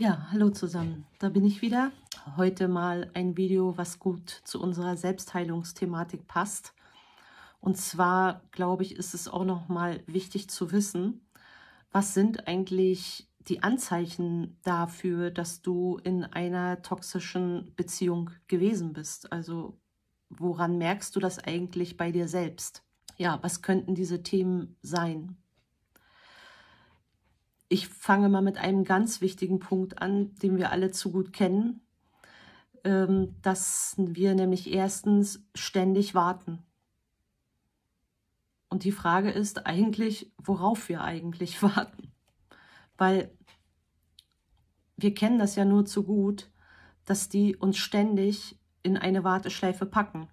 Ja, hallo zusammen, da bin ich wieder. Heute mal ein Video, was gut zu unserer Selbstheilungsthematik passt. Und zwar, glaube ich, ist es auch nochmal wichtig zu wissen, was sind eigentlich die Anzeichen dafür, dass du in einer toxischen Beziehung gewesen bist. Also woran merkst du das eigentlich bei dir selbst? Ja, was könnten diese Themen sein? Ich fange mal mit einem ganz wichtigen Punkt an, den wir alle zu gut kennen, ähm, dass wir nämlich erstens ständig warten. Und die Frage ist eigentlich, worauf wir eigentlich warten. Weil wir kennen das ja nur zu gut, dass die uns ständig in eine Warteschleife packen.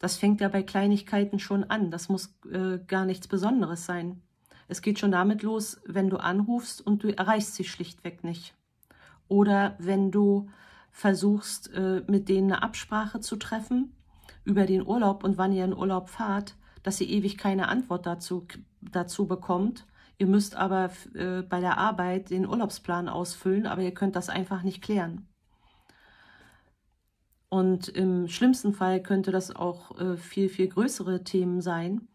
Das fängt ja bei Kleinigkeiten schon an. Das muss äh, gar nichts Besonderes sein. Es geht schon damit los, wenn du anrufst und du erreichst sie schlichtweg nicht. Oder wenn du versuchst, äh, mit denen eine Absprache zu treffen über den Urlaub und wann ihr in Urlaub fahrt, dass sie ewig keine Antwort dazu, dazu bekommt. Ihr müsst aber äh, bei der Arbeit den Urlaubsplan ausfüllen, aber ihr könnt das einfach nicht klären. Und im schlimmsten Fall könnte das auch äh, viel, viel größere Themen sein,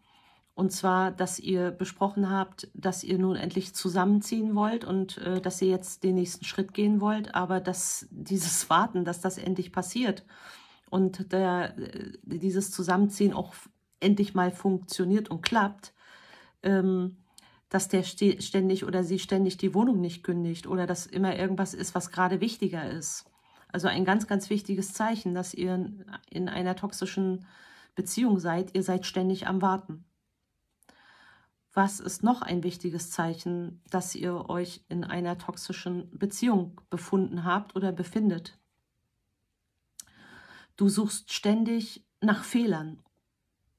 und zwar, dass ihr besprochen habt, dass ihr nun endlich zusammenziehen wollt und äh, dass ihr jetzt den nächsten Schritt gehen wollt, aber dass dieses Warten, dass das endlich passiert und der, äh, dieses Zusammenziehen auch endlich mal funktioniert und klappt, ähm, dass der ständig oder sie ständig die Wohnung nicht kündigt oder dass immer irgendwas ist, was gerade wichtiger ist. Also ein ganz, ganz wichtiges Zeichen, dass ihr in einer toxischen Beziehung seid. Ihr seid ständig am Warten. Was ist noch ein wichtiges Zeichen, dass ihr euch in einer toxischen Beziehung befunden habt oder befindet? Du suchst ständig nach Fehlern.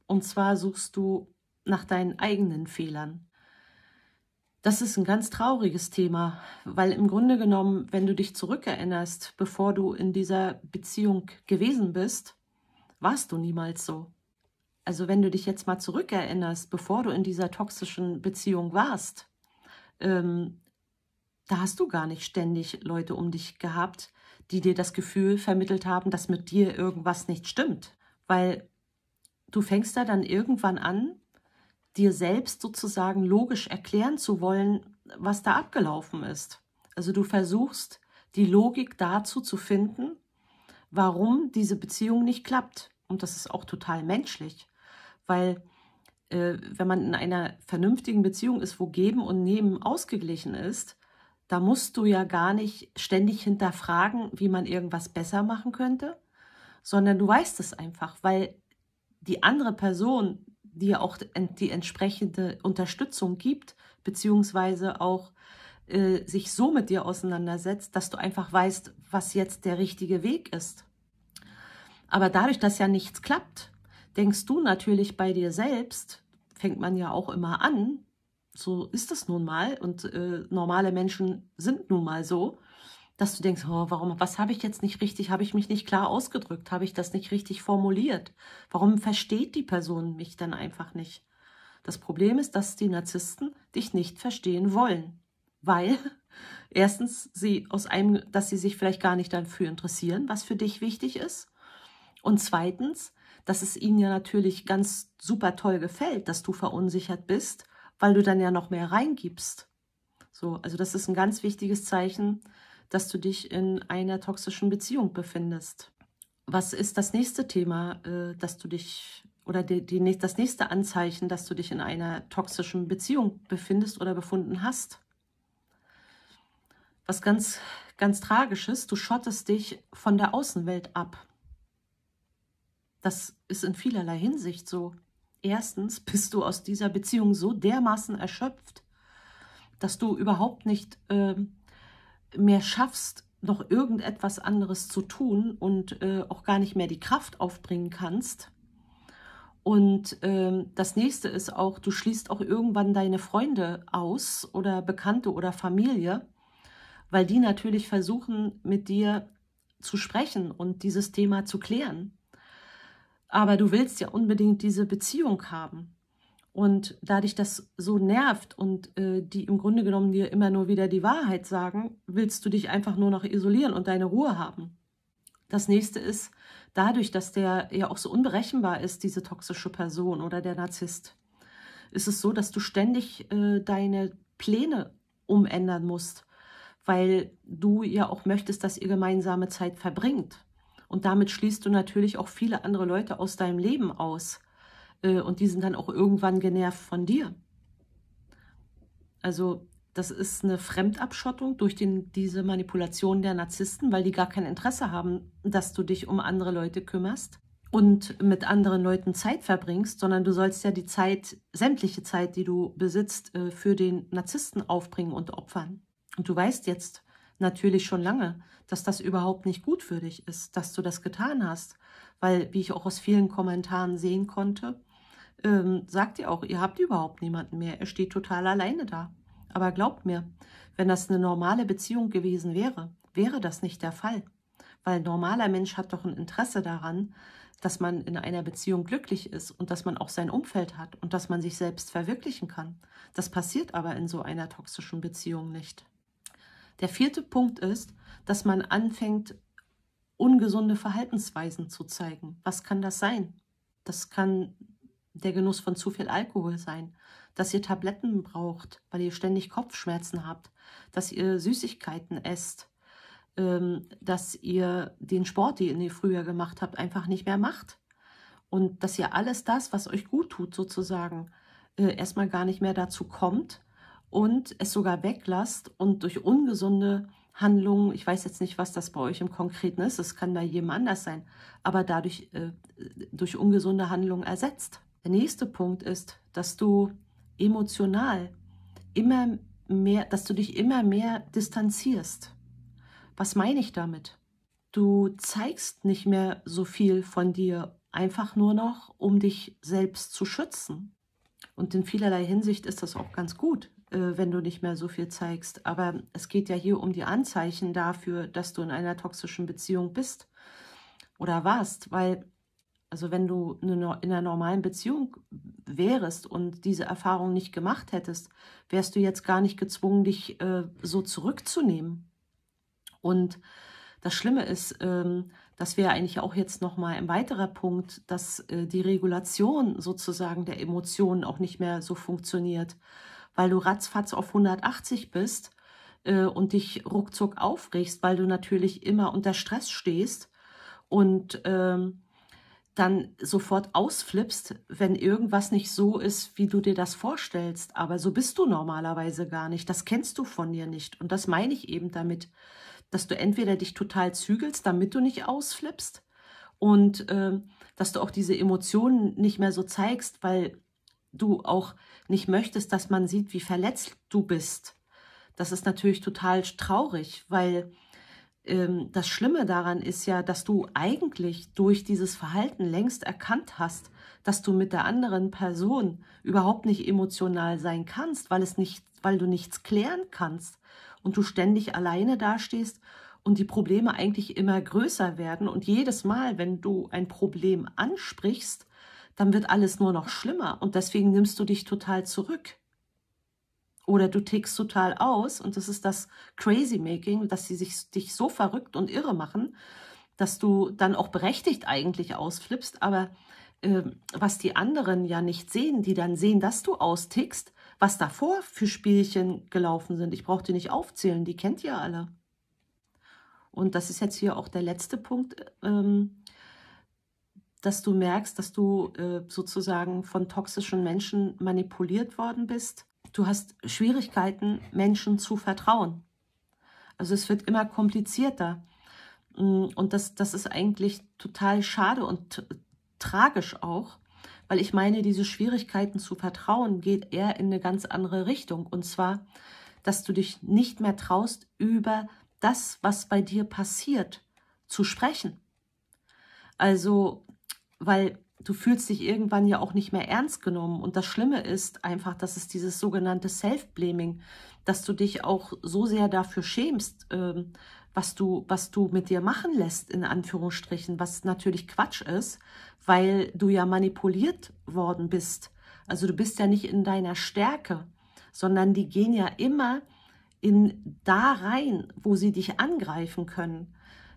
Und zwar suchst du nach deinen eigenen Fehlern. Das ist ein ganz trauriges Thema, weil im Grunde genommen, wenn du dich zurückerinnerst, bevor du in dieser Beziehung gewesen bist, warst du niemals so. Also wenn du dich jetzt mal zurückerinnerst, bevor du in dieser toxischen Beziehung warst, ähm, da hast du gar nicht ständig Leute um dich gehabt, die dir das Gefühl vermittelt haben, dass mit dir irgendwas nicht stimmt. Weil du fängst da dann irgendwann an, dir selbst sozusagen logisch erklären zu wollen, was da abgelaufen ist. Also du versuchst, die Logik dazu zu finden, warum diese Beziehung nicht klappt. Und das ist auch total menschlich weil äh, wenn man in einer vernünftigen Beziehung ist, wo Geben und Nehmen ausgeglichen ist, da musst du ja gar nicht ständig hinterfragen, wie man irgendwas besser machen könnte, sondern du weißt es einfach, weil die andere Person dir auch die entsprechende Unterstützung gibt, beziehungsweise auch äh, sich so mit dir auseinandersetzt, dass du einfach weißt, was jetzt der richtige Weg ist. Aber dadurch, dass ja nichts klappt, denkst du natürlich bei dir selbst, fängt man ja auch immer an, so ist das nun mal und äh, normale Menschen sind nun mal so, dass du denkst, oh, warum, was habe ich jetzt nicht richtig, habe ich mich nicht klar ausgedrückt, habe ich das nicht richtig formuliert? Warum versteht die Person mich dann einfach nicht? Das Problem ist, dass die Narzissten dich nicht verstehen wollen, weil erstens sie aus einem, dass sie sich vielleicht gar nicht dafür interessieren, was für dich wichtig ist, und zweitens, dass es ihnen ja natürlich ganz super toll gefällt, dass du verunsichert bist, weil du dann ja noch mehr reingibst. So, also das ist ein ganz wichtiges Zeichen, dass du dich in einer toxischen Beziehung befindest. Was ist das nächste Thema, äh, dass du dich oder die, die, das nächste Anzeichen, dass du dich in einer toxischen Beziehung befindest oder befunden hast? Was ganz, ganz tragisch ist, du schottest dich von der Außenwelt ab. Das ist in vielerlei Hinsicht so. Erstens bist du aus dieser Beziehung so dermaßen erschöpft, dass du überhaupt nicht äh, mehr schaffst, noch irgendetwas anderes zu tun und äh, auch gar nicht mehr die Kraft aufbringen kannst. Und äh, das nächste ist auch, du schließt auch irgendwann deine Freunde aus oder Bekannte oder Familie, weil die natürlich versuchen, mit dir zu sprechen und dieses Thema zu klären aber du willst ja unbedingt diese Beziehung haben. Und da dich das so nervt und äh, die im Grunde genommen dir immer nur wieder die Wahrheit sagen, willst du dich einfach nur noch isolieren und deine Ruhe haben. Das nächste ist, dadurch, dass der ja auch so unberechenbar ist, diese toxische Person oder der Narzisst, ist es so, dass du ständig äh, deine Pläne umändern musst, weil du ja auch möchtest, dass ihr gemeinsame Zeit verbringt. Und damit schließt du natürlich auch viele andere Leute aus deinem Leben aus. Äh, und die sind dann auch irgendwann genervt von dir. Also das ist eine Fremdabschottung durch den, diese Manipulation der Narzissten, weil die gar kein Interesse haben, dass du dich um andere Leute kümmerst und mit anderen Leuten Zeit verbringst, sondern du sollst ja die Zeit, sämtliche Zeit, die du besitzt, äh, für den Narzissten aufbringen und opfern. Und du weißt jetzt, natürlich schon lange, dass das überhaupt nicht gut für dich ist, dass du das getan hast. Weil, wie ich auch aus vielen Kommentaren sehen konnte, ähm, sagt ihr auch, ihr habt überhaupt niemanden mehr. Er steht total alleine da. Aber glaubt mir, wenn das eine normale Beziehung gewesen wäre, wäre das nicht der Fall. Weil ein normaler Mensch hat doch ein Interesse daran, dass man in einer Beziehung glücklich ist und dass man auch sein Umfeld hat und dass man sich selbst verwirklichen kann. Das passiert aber in so einer toxischen Beziehung nicht. Der vierte Punkt ist, dass man anfängt, ungesunde Verhaltensweisen zu zeigen. Was kann das sein? Das kann der Genuss von zu viel Alkohol sein, dass ihr Tabletten braucht, weil ihr ständig Kopfschmerzen habt, dass ihr Süßigkeiten esst, ähm, dass ihr den Sport, den ihr früher gemacht habt, einfach nicht mehr macht. Und dass ihr alles das, was euch gut tut, sozusagen, äh, erstmal gar nicht mehr dazu kommt, und es sogar weglasst und durch ungesunde Handlungen, ich weiß jetzt nicht, was das bei euch im Konkreten ist, es kann bei jedem anders sein, aber dadurch äh, durch ungesunde Handlungen ersetzt. Der nächste Punkt ist, dass du emotional immer mehr, dass du dich immer mehr distanzierst. Was meine ich damit? Du zeigst nicht mehr so viel von dir, einfach nur noch, um dich selbst zu schützen. Und in vielerlei Hinsicht ist das auch ganz gut. Äh, wenn du nicht mehr so viel zeigst. Aber es geht ja hier um die Anzeichen dafür, dass du in einer toxischen Beziehung bist oder warst, weil also wenn du in einer normalen Beziehung wärest und diese Erfahrung nicht gemacht hättest, wärst du jetzt gar nicht gezwungen, dich äh, so zurückzunehmen. Und das Schlimme ist, ähm, das wäre eigentlich auch jetzt nochmal ein weiterer Punkt, dass äh, die Regulation sozusagen der Emotionen auch nicht mehr so funktioniert weil du ratzfatz auf 180 bist äh, und dich ruckzuck aufregst, weil du natürlich immer unter Stress stehst und ähm, dann sofort ausflippst, wenn irgendwas nicht so ist, wie du dir das vorstellst. Aber so bist du normalerweise gar nicht. Das kennst du von dir nicht. Und das meine ich eben damit, dass du entweder dich total zügelst, damit du nicht ausflippst und äh, dass du auch diese Emotionen nicht mehr so zeigst, weil du auch nicht möchtest, dass man sieht, wie verletzt du bist. Das ist natürlich total traurig, weil ähm, das Schlimme daran ist ja, dass du eigentlich durch dieses Verhalten längst erkannt hast, dass du mit der anderen Person überhaupt nicht emotional sein kannst, weil, es nicht, weil du nichts klären kannst und du ständig alleine dastehst und die Probleme eigentlich immer größer werden. Und jedes Mal, wenn du ein Problem ansprichst, dann wird alles nur noch schlimmer und deswegen nimmst du dich total zurück. Oder du tickst total aus und das ist das Crazy Making, dass sie sich, dich so verrückt und irre machen, dass du dann auch berechtigt eigentlich ausflippst, aber äh, was die anderen ja nicht sehen, die dann sehen, dass du austickst, was davor für Spielchen gelaufen sind. Ich brauche die nicht aufzählen, die kennt ihr alle. Und das ist jetzt hier auch der letzte Punkt. Ähm, dass du merkst, dass du äh, sozusagen von toxischen Menschen manipuliert worden bist. Du hast Schwierigkeiten, Menschen zu vertrauen. Also es wird immer komplizierter. Mm, und das, das ist eigentlich total schade und tragisch auch, weil ich meine, diese Schwierigkeiten zu vertrauen geht eher in eine ganz andere Richtung. Und zwar, dass du dich nicht mehr traust, über das, was bei dir passiert, zu sprechen. Also weil du fühlst dich irgendwann ja auch nicht mehr ernst genommen. Und das Schlimme ist einfach, dass es dieses sogenannte Self-Blaming, dass du dich auch so sehr dafür schämst, ähm, was du, was du mit dir machen lässt, in Anführungsstrichen, was natürlich Quatsch ist, weil du ja manipuliert worden bist. Also du bist ja nicht in deiner Stärke, sondern die gehen ja immer in da rein, wo sie dich angreifen können.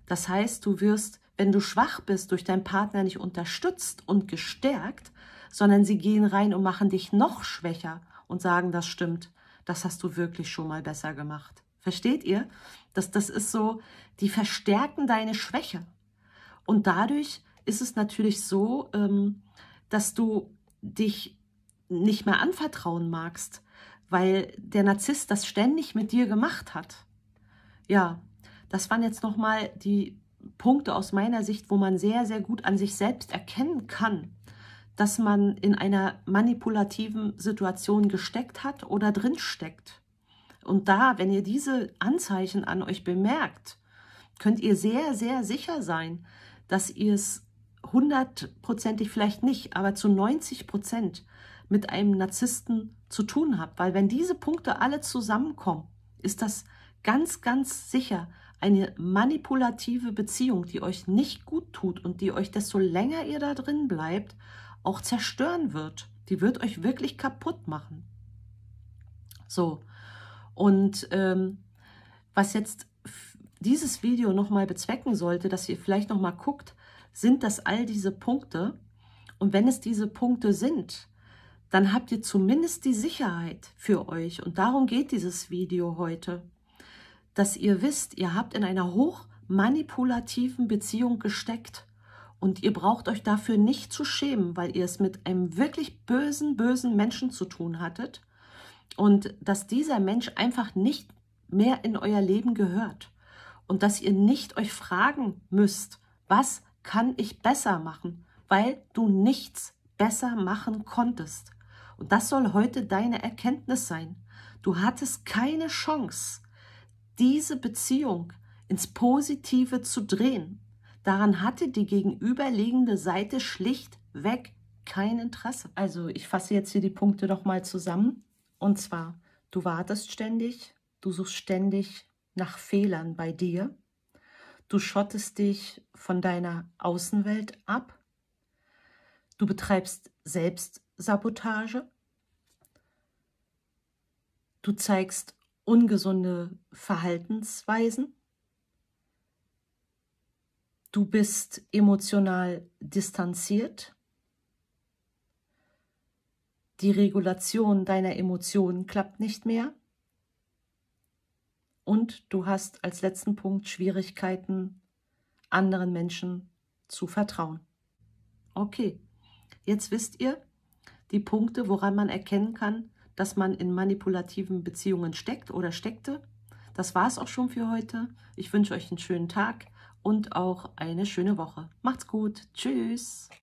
Das heißt, du wirst wenn du schwach bist, durch deinen Partner nicht unterstützt und gestärkt, sondern sie gehen rein und machen dich noch schwächer und sagen, das stimmt, das hast du wirklich schon mal besser gemacht. Versteht ihr? Das, das ist so, die verstärken deine Schwäche. Und dadurch ist es natürlich so, ähm, dass du dich nicht mehr anvertrauen magst, weil der Narzisst das ständig mit dir gemacht hat. Ja, das waren jetzt nochmal die Punkte aus meiner Sicht, wo man sehr, sehr gut an sich selbst erkennen kann, dass man in einer manipulativen Situation gesteckt hat oder drinsteckt. Und da, wenn ihr diese Anzeichen an euch bemerkt, könnt ihr sehr, sehr sicher sein, dass ihr es hundertprozentig vielleicht nicht, aber zu 90 Prozent mit einem Narzissten zu tun habt. Weil wenn diese Punkte alle zusammenkommen, ist das ganz, ganz sicher, eine manipulative Beziehung, die euch nicht gut tut und die euch, desto länger ihr da drin bleibt, auch zerstören wird. Die wird euch wirklich kaputt machen. So, und ähm, was jetzt dieses Video nochmal bezwecken sollte, dass ihr vielleicht nochmal guckt, sind das all diese Punkte? Und wenn es diese Punkte sind, dann habt ihr zumindest die Sicherheit für euch. Und darum geht dieses Video heute dass ihr wisst, ihr habt in einer hochmanipulativen Beziehung gesteckt und ihr braucht euch dafür nicht zu schämen, weil ihr es mit einem wirklich bösen, bösen Menschen zu tun hattet und dass dieser Mensch einfach nicht mehr in euer Leben gehört und dass ihr nicht euch fragen müsst, was kann ich besser machen, weil du nichts besser machen konntest. Und das soll heute deine Erkenntnis sein. Du hattest keine Chance, diese Beziehung ins Positive zu drehen. Daran hatte die gegenüberliegende Seite schlichtweg kein Interesse. Also ich fasse jetzt hier die Punkte nochmal zusammen. Und zwar, du wartest ständig, du suchst ständig nach Fehlern bei dir, du schottest dich von deiner Außenwelt ab, du betreibst Selbstsabotage, du zeigst ungesunde Verhaltensweisen. Du bist emotional distanziert. Die Regulation deiner Emotionen klappt nicht mehr. Und du hast als letzten Punkt Schwierigkeiten, anderen Menschen zu vertrauen. Okay, jetzt wisst ihr die Punkte, woran man erkennen kann, dass man in manipulativen Beziehungen steckt oder steckte. Das war es auch schon für heute. Ich wünsche euch einen schönen Tag und auch eine schöne Woche. Macht's gut. Tschüss.